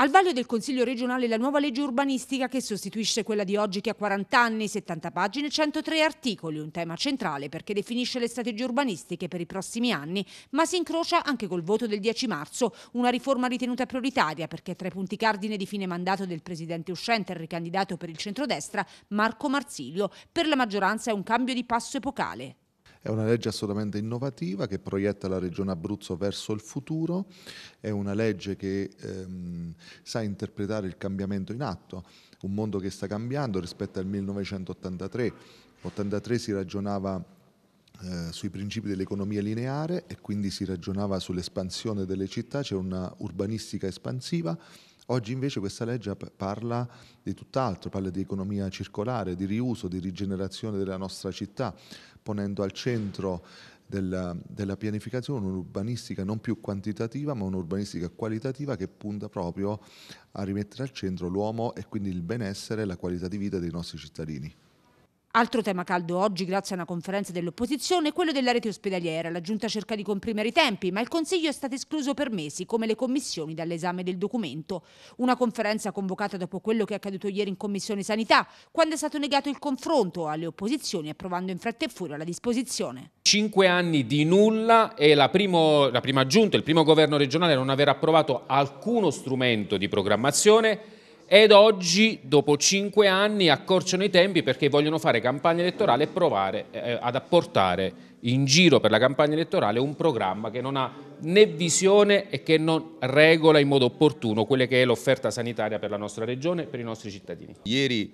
Al vaglio del Consiglio regionale la nuova legge urbanistica che sostituisce quella di oggi che ha 40 anni, 70 pagine, 103 articoli, un tema centrale perché definisce le strategie urbanistiche per i prossimi anni, ma si incrocia anche col voto del 10 marzo, una riforma ritenuta prioritaria perché tra i punti cardine di fine mandato del presidente uscente e ricandidato per il centrodestra Marco Marsilio, per la maggioranza è un cambio di passo epocale. È una legge assolutamente innovativa che proietta la regione Abruzzo verso il futuro, è una legge che ehm, sa interpretare il cambiamento in atto, un mondo che sta cambiando rispetto al 1983. 83 si ragionava eh, sui principi dell'economia lineare e quindi si ragionava sull'espansione delle città, c'è una urbanistica espansiva, Oggi invece questa legge parla di tutt'altro, parla di economia circolare, di riuso, di rigenerazione della nostra città, ponendo al centro della, della, pianificazione, un'urbanistica non più quantitativa ma un'urbanistica qualitativa che punta proprio a rimettere al centro l'uomo e quindi il benessere e la qualità di vita dei nostri cittadini. Altro tema caldo oggi, grazie a una conferenza dell'opposizione, è quello della rete ospedaliera. La Giunta cerca di comprimere i tempi, ma il Consiglio è stato escluso per mesi, come le commissioni, dall'esame del documento. Una conferenza convocata dopo quello che è accaduto ieri in Commissione Sanità, quando è stato negato il confronto alle opposizioni, approvando in fretta e furia la disposizione. Cinque anni di nulla e la, primo, la prima giunta, il primo governo regionale non aver approvato alcuno strumento di programmazione ed oggi, dopo cinque anni, accorciano i tempi perché vogliono fare campagna elettorale e provare eh, eh, ad apportare in giro per la campagna elettorale un programma che non ha né visione e che non regola in modo opportuno quella che è l'offerta sanitaria per la nostra regione e per i nostri cittadini. Ieri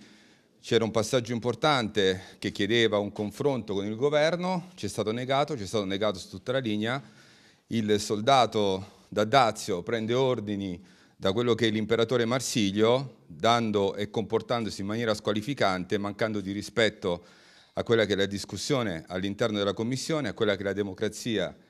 c'era un passaggio importante che chiedeva un confronto con il governo, ci è stato negato, ci è stato negato su tutta la linea, il soldato da Dazio prende ordini da quello che l'imperatore Marsilio, dando e comportandosi in maniera squalificante, mancando di rispetto a quella che è la discussione all'interno della Commissione, a quella che è la democrazia